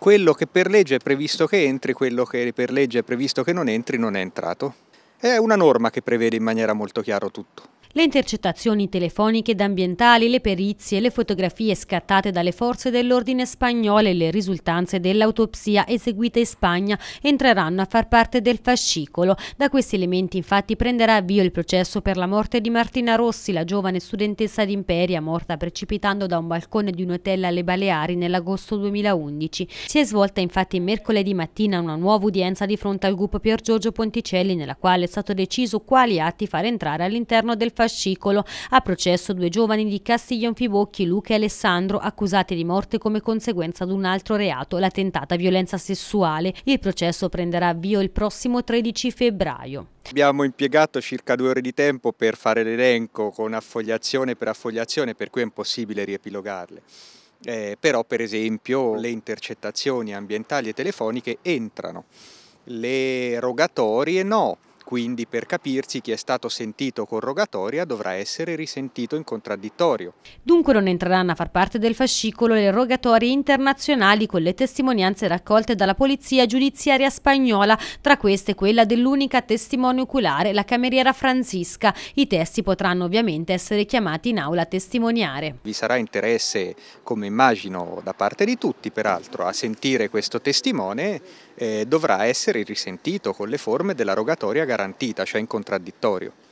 quello che per legge è previsto che entri, quello che per legge è previsto che non entri, non è entrato. È una norma che prevede in maniera molto chiara tutto. Le intercettazioni telefoniche ed ambientali, le perizie, le fotografie scattate dalle forze dell'ordine spagnole e le risultanze dell'autopsia eseguita in Spagna entreranno a far parte del fascicolo. Da questi elementi infatti prenderà avvio il processo per la morte di Martina Rossi, la giovane studentessa d'Imperia morta precipitando da un balcone di un hotel alle Baleari nell'agosto 2011. Si è svolta infatti mercoledì mattina una nuova udienza di fronte al gruppo Pier Giorgio Ponticelli nella quale è stato deciso quali atti far entrare all'interno del fascicolo fascicolo a processo due giovani di Castiglion Fibocchi, Luca e Alessandro, accusati di morte come conseguenza di un altro reato, la tentata violenza sessuale. Il processo prenderà avvio il prossimo 13 febbraio. Abbiamo impiegato circa due ore di tempo per fare l'elenco con affogliazione per affogliazione, per cui è impossibile riepilogarle. Eh, però per esempio le intercettazioni ambientali e telefoniche entrano, le rogatorie no, quindi per capirci chi è stato sentito con rogatoria dovrà essere risentito in contraddittorio. Dunque non entreranno a far parte del fascicolo le rogatorie internazionali con le testimonianze raccolte dalla polizia giudiziaria spagnola, tra queste quella dell'unica testimone oculare, la cameriera Francisca. I testi potranno ovviamente essere chiamati in aula a testimoniare. Vi sarà interesse, come immagino, da parte di tutti peraltro, a sentire questo testimone, eh, dovrà essere risentito con le forme della rogatoria garantita garantita, cioè in contraddittorio.